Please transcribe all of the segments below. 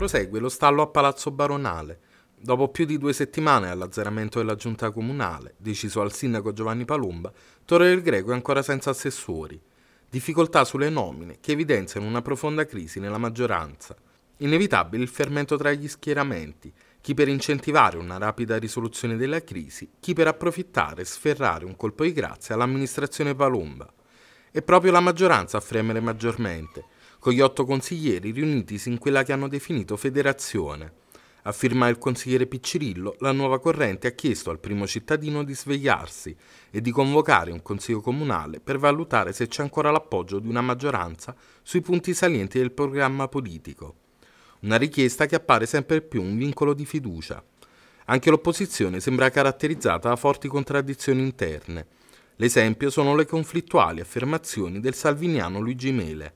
Prosegue lo stallo a Palazzo Baronale. Dopo più di due settimane all'azzeramento della giunta comunale, deciso al sindaco Giovanni Palumba, Torre del Greco è ancora senza assessori. Difficoltà sulle nomine che evidenziano una profonda crisi nella maggioranza. Inevitabile il fermento tra gli schieramenti, chi per incentivare una rapida risoluzione della crisi, chi per approfittare e sferrare un colpo di grazia all'amministrazione Palumba. È proprio la maggioranza a fremere maggiormente con gli otto consiglieri riunitisi in quella che hanno definito federazione. A firmare il consigliere Piccirillo, la nuova corrente ha chiesto al primo cittadino di svegliarsi e di convocare un consiglio comunale per valutare se c'è ancora l'appoggio di una maggioranza sui punti salienti del programma politico. Una richiesta che appare sempre più un vincolo di fiducia. Anche l'opposizione sembra caratterizzata da forti contraddizioni interne. L'esempio sono le conflittuali affermazioni del salviniano Luigi Mele,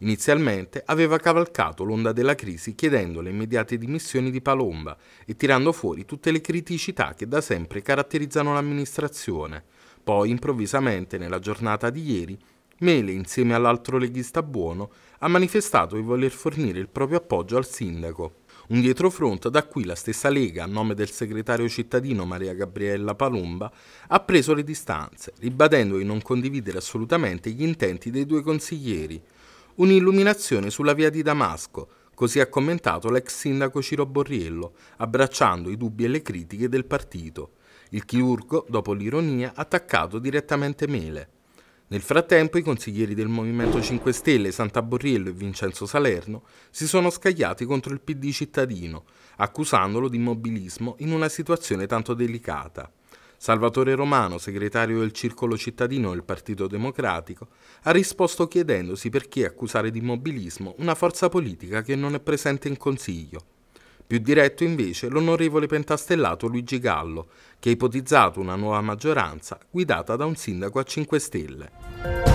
Inizialmente aveva cavalcato l'onda della crisi chiedendo le immediate dimissioni di Palomba e tirando fuori tutte le criticità che da sempre caratterizzano l'amministrazione. Poi, improvvisamente, nella giornata di ieri, Mele, insieme all'altro leghista buono, ha manifestato di voler fornire il proprio appoggio al sindaco. Un dietrofront da cui la stessa Lega, a nome del segretario cittadino Maria Gabriella Palomba, ha preso le distanze, ribadendo di non condividere assolutamente gli intenti dei due consiglieri, un'illuminazione sulla via di Damasco, così ha commentato l'ex sindaco Ciro Borriello, abbracciando i dubbi e le critiche del partito. Il chirurgo, dopo l'ironia, ha attaccato direttamente Mele. Nel frattempo i consiglieri del Movimento 5 Stelle, Santa Borriello e Vincenzo Salerno, si sono scagliati contro il PD cittadino, accusandolo di immobilismo in una situazione tanto delicata. Salvatore Romano, segretario del Circolo Cittadino del Partito Democratico, ha risposto chiedendosi perché accusare di immobilismo una forza politica che non è presente in Consiglio. Più diretto invece l'onorevole pentastellato Luigi Gallo, che ha ipotizzato una nuova maggioranza guidata da un sindaco a 5 Stelle.